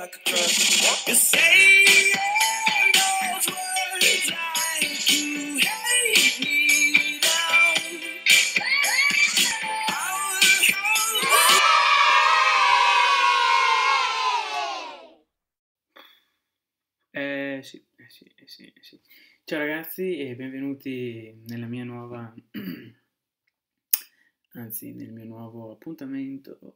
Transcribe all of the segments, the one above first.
like a curse. You say those words like you hate me now. Eh sì, eh sì, eh sì, eh sì. Ciao ragazzi e benvenuti nella mia nuova anzi nel mio nuovo appuntamento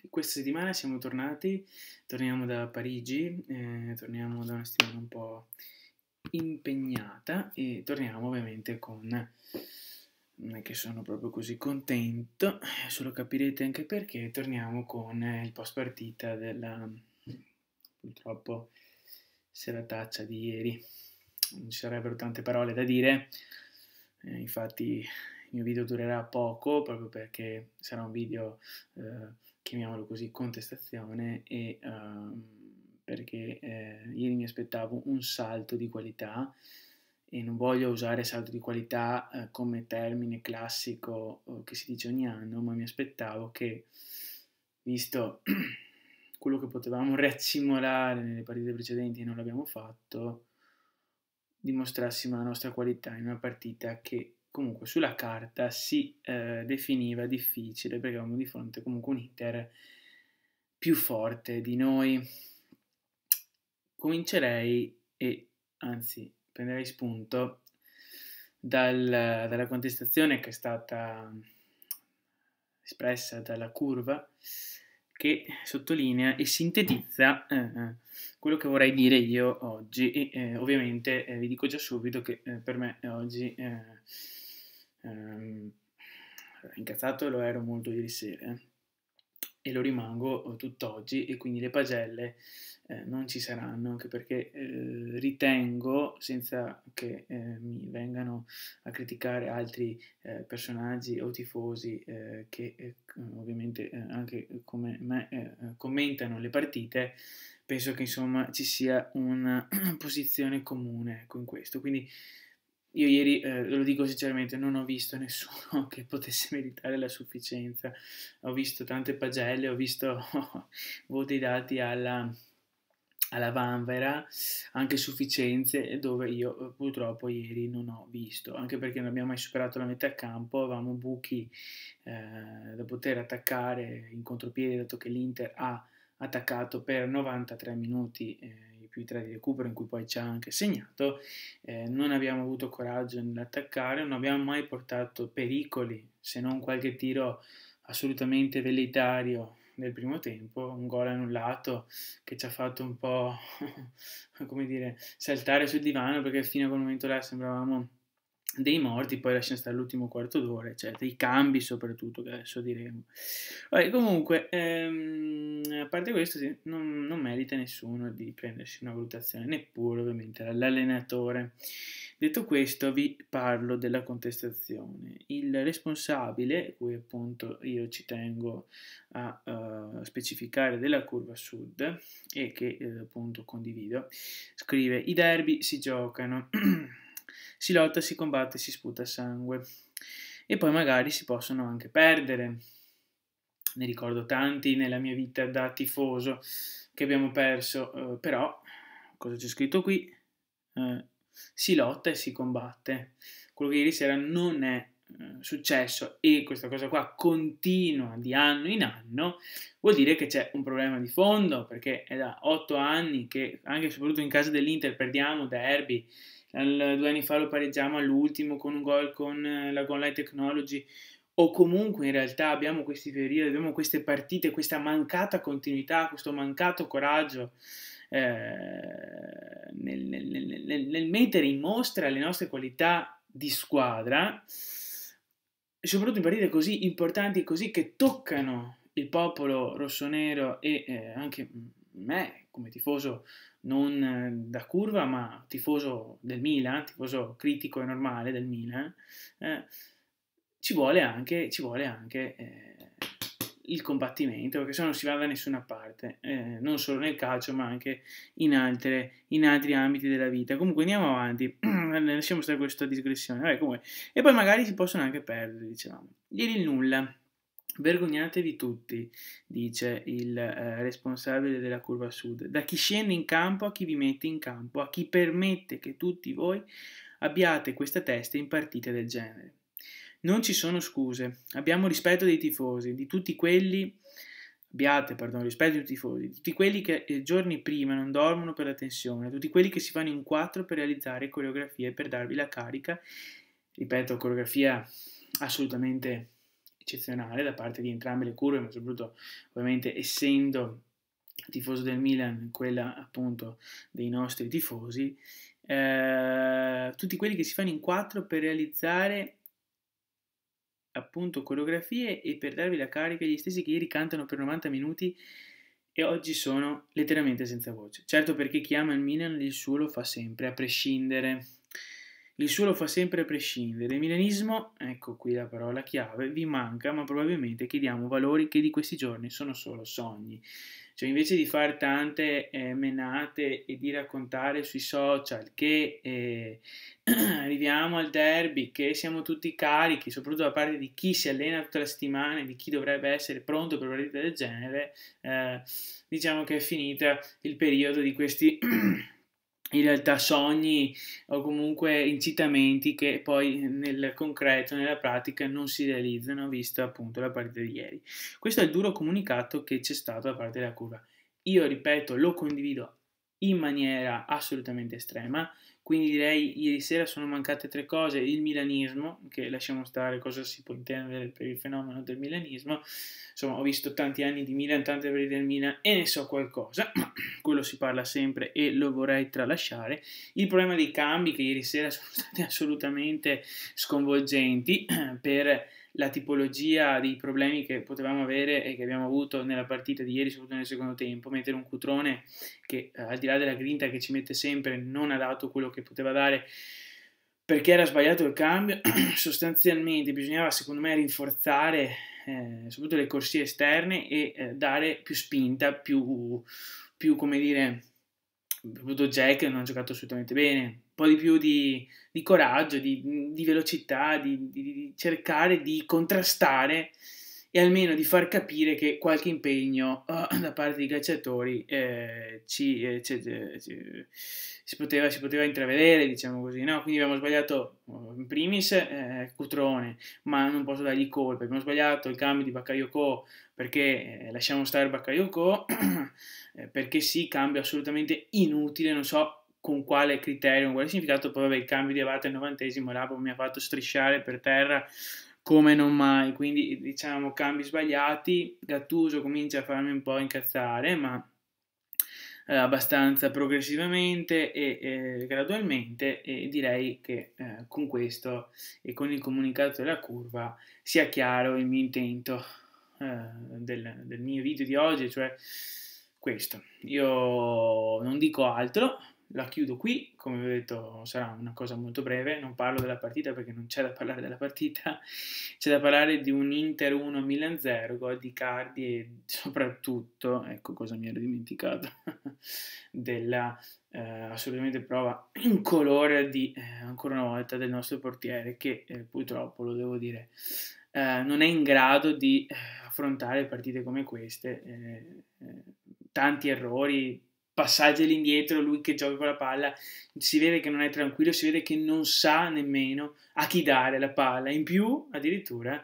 di questa settimana siamo tornati, torniamo da Parigi, eh, torniamo da una settimana un po' impegnata e torniamo ovviamente con non è che sono proprio così contento, eh, solo capirete anche perché torniamo con il post partita della purtroppo serataccia di ieri. Non ci sarebbero tante parole da dire, eh, infatti mio video durerà poco proprio perché sarà un video, eh, chiamiamolo così, contestazione e ehm, perché eh, ieri mi aspettavo un salto di qualità e non voglio usare salto di qualità eh, come termine classico eh, che si dice ogni anno, ma mi aspettavo che, visto quello che potevamo raccimolare nelle partite precedenti e non l'abbiamo fatto, dimostrassimo la nostra qualità in una partita che comunque sulla carta si eh, definiva difficile perché avevamo di fronte comunque un Inter più forte di noi. Comincerei e anzi prenderei spunto dal, dalla contestazione che è stata espressa dalla curva che sottolinea e sintetizza eh, eh quello che vorrei dire io oggi e eh, ovviamente eh, vi dico già subito che eh, per me oggi eh, ehm, incazzato lo ero molto ieri sera e lo rimango eh, tutt'oggi e quindi le pagelle eh, non ci saranno anche perché eh, ritengo senza che eh, mi vengano a criticare altri eh, personaggi o tifosi eh, che ovviamente anche come me commentano le partite penso che insomma ci sia una posizione comune con ecco, questo quindi io ieri, eh, lo dico sinceramente, non ho visto nessuno che potesse meritare la sufficienza. Ho visto tante pagelle, ho visto voti dati alla, alla Vanvera, anche sufficienze dove io eh, purtroppo ieri non ho visto, anche perché non abbiamo mai superato la metà campo, avevamo buchi eh, da poter attaccare in contropiede, dato che l'Inter ha attaccato per 93 minuti eh, più 3 di recupero in cui poi ci ha anche segnato, eh, non abbiamo avuto coraggio nell'attaccare, non abbiamo mai portato pericoli se non qualche tiro assolutamente velitario nel primo tempo, un gol annullato che ci ha fatto un po' come dire saltare sul divano perché fino a quel momento là sembravamo dei morti, poi lascia stare l'ultimo quarto d'ora, eccetera, i cambi soprattutto, che adesso diremo. Vabbè, comunque, ehm, a parte questo, sì, non, non, merita nessuno di prendersi una valutazione, neppure ovviamente l'allenatore. Detto questo, vi parlo della contestazione. Il responsabile, cui appunto io ci tengo a uh, specificare della curva sud e che eh, appunto condivido, scrive: I derby si giocano. si lotta, si combatte, si sputa sangue. E poi magari si possono anche perdere. Ne ricordo tanti nella mia vita da tifoso che abbiamo perso, eh, però cosa c'è scritto qui? Eh, si lotta e si combatte. Quello che ieri sera non è eh, successo e questa cosa qua continua di anno in anno, vuol dire che c'è un problema di fondo, perché è da otto anni che, anche e soprattutto in casa dell'Inter, perdiamo derby al, due anni fa lo pareggiamo all'ultimo con un gol con eh, la Goal Light Technology o comunque in realtà abbiamo questi periodi, abbiamo queste partite, questa mancata continuità, questo mancato coraggio eh, nel, nel, nel, nel, mettere in mostra le nostre qualità di squadra, soprattutto in partite così importanti, così che toccano il popolo rossonero e eh, anche me come tifoso non eh, da curva, ma tifoso del Milan, tifoso critico e normale del Milan, eh, ci vuole anche, ci vuole anche eh, il combattimento, perché se no non si va da nessuna parte, eh, non solo nel calcio, ma anche in, altre, in altri ambiti della vita. Comunque andiamo avanti, lasciamo stare questa digressione. Vabbè, e poi magari si possono anche perdere, diciamo. Ieri il nulla. Vergognatevi tutti, dice il eh, responsabile della curva sud, da chi scende in campo a chi vi mette in campo, a chi permette che tutti voi abbiate questa testa in partite del genere. Non ci sono scuse, abbiamo rispetto dei tifosi, di tutti quelli, abbiate pardon, rispetto dei tifosi, di tutti quelli che eh, giorni prima non dormono per la tensione, tutti quelli che si fanno in quattro per realizzare coreografie, per darvi la carica, ripeto, coreografia assolutamente eccezionale da parte di entrambe le curve, ma soprattutto ovviamente essendo tifoso del Milan, quella appunto dei nostri tifosi, eh, tutti quelli che si fanno in quattro per realizzare appunto coreografie e per darvi la carica gli stessi che ieri cantano per 90 minuti e oggi sono letteralmente senza voce. Certo perché chi ama il Milan il suo lo fa sempre, a prescindere il suo lo fa sempre prescindere. Il milanismo, ecco qui la parola chiave, vi manca, ma probabilmente chiediamo valori che di questi giorni sono solo sogni. Cioè, invece di fare tante eh, menate e di raccontare sui social che eh, arriviamo al derby, che siamo tutti carichi, soprattutto da parte di chi si allena tutta la settimana e di chi dovrebbe essere pronto per una partita del genere, eh, diciamo che è finita il periodo di questi in realtà sogni o comunque incitamenti che poi nel concreto, nella pratica non si realizzano, vista appunto la partita di ieri. Questo è il duro comunicato che c'è stato da parte della curva. Io ripeto, lo condivido in maniera assolutamente estrema, quindi direi ieri sera sono mancate tre cose, il milanismo, che lasciamo stare cosa si può intendere per il fenomeno del milanismo, insomma ho visto tanti anni di Milan, tante veli del Milan e ne so qualcosa, ma quello si parla sempre e lo vorrei tralasciare. Il problema dei cambi che ieri sera sono stati assolutamente sconvolgenti per la tipologia dei problemi che potevamo avere e che abbiamo avuto nella partita di ieri, soprattutto nel secondo tempo, mettere un cutrone che eh, al di là della grinta che ci mette sempre non ha dato quello che poteva dare perché era sbagliato il cambio, sostanzialmente bisognava secondo me rinforzare eh, soprattutto le corsie esterne e eh, dare più spinta, più, più come dire soprattutto Jack non ha giocato assolutamente bene, un po' di più di, di coraggio, di, di velocità, di, di cercare di contrastare e almeno di far capire che qualche impegno uh, da parte dei calciatori eh, ci, eh, ci, eh, ci, si, poteva, si, poteva, intravedere, diciamo così. No? Quindi abbiamo sbagliato eh, in primis eh, Cutrone, ma non posso dargli colpa. Abbiamo sbagliato il cambio di Bakayoko perché lasciamo stare Bakayoko, perché sì, cambio assolutamente inutile, non so con quale criterio, con quale significato, poi vabbè, il cambio di Abate al novantesimo, l'Abo mi ha fatto strisciare per terra come non mai, quindi diciamo cambi sbagliati, Gattuso comincia a farmi un po' incazzare, ma eh, abbastanza progressivamente e eh, gradualmente e direi che eh, con questo e con il comunicato della curva sia chiaro il mio intento eh, del, del mio video di oggi, cioè questo. Io non dico altro, la chiudo qui, come vi ho detto sarà una cosa molto breve, non parlo della partita perché non c'è da parlare della partita, c'è da parlare di un Inter 1 Milan 0, gol di Cardi e soprattutto, ecco cosa mi ero dimenticato, della eh, assolutamente prova incolore di, eh, ancora una volta, del nostro portiere che eh, purtroppo, lo devo dire, eh, non è in grado di eh, affrontare partite come queste, eh, tanti errori, passaggi all'indietro, lui che gioca con la palla, si vede che non è tranquillo, si vede che non sa nemmeno a chi dare la palla. In più, addirittura,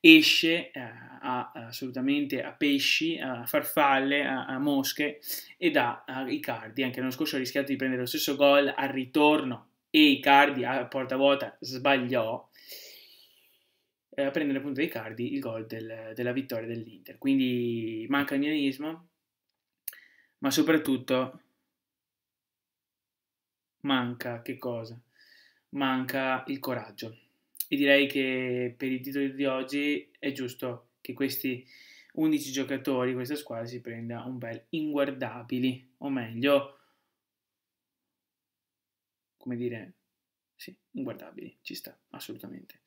esce eh, a, assolutamente a pesci, a farfalle, a, a mosche e da Icardi. Anche l'anno scorso ha rischiato di prendere lo stesso gol al ritorno e Icardi a porta vuota sbagliò eh, a prendere appunto dei cardi il gol del, della vittoria dell'Inter. Quindi manca il mianismo, ma soprattutto manca che cosa? Manca il coraggio. E direi che per il titolo di oggi è giusto che questi 11 giocatori, questa squadra si prenda un bel inguardabili, o meglio, come dire, sì, inguardabili, ci sta, assolutamente.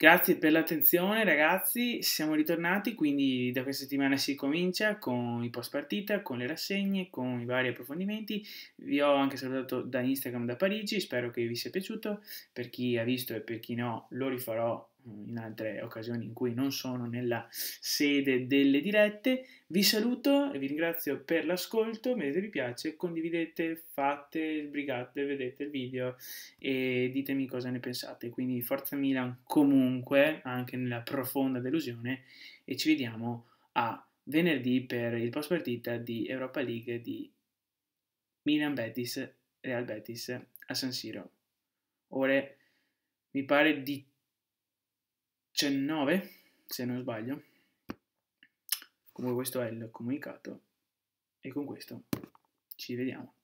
Grazie per l'attenzione ragazzi, siamo ritornati, quindi da questa settimana si comincia con i post partita, con le rassegne, con i vari approfondimenti. Vi ho anche salutato da Instagram da Parigi, spero che vi sia piaciuto, per chi ha visto e per chi no lo rifarò in altre occasioni in cui non sono nella sede delle dirette. Vi saluto e vi ringrazio per l'ascolto, mettete mi piace, condividete, fate, sbrigate, vedete il video e ditemi cosa ne pensate. Quindi Forza Milan comunque, anche nella profonda delusione, e ci vediamo a venerdì per il post partita di Europa League di Milan Betis, Real Betis a San Siro. Ore mi pare di 19, se non sbaglio. Comunque questo è il comunicato e con questo ci vediamo.